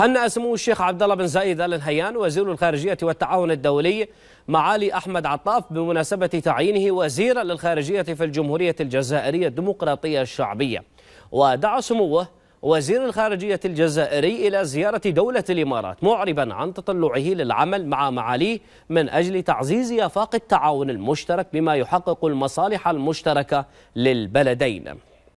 هنأ سمو الشيخ عبد الله بن زايد ال نهيان وزير الخارجية والتعاون الدولي معالي أحمد عطاف بمناسبة تعيينه وزيرا للخارجية في الجمهورية الجزائرية الديمقراطية الشعبية ودعا سموه وزير الخارجية الجزائري إلى زيارة دولة الإمارات معربا عن تطلعه للعمل مع معاليه من أجل تعزيز آفاق التعاون المشترك بما يحقق المصالح المشتركة للبلدين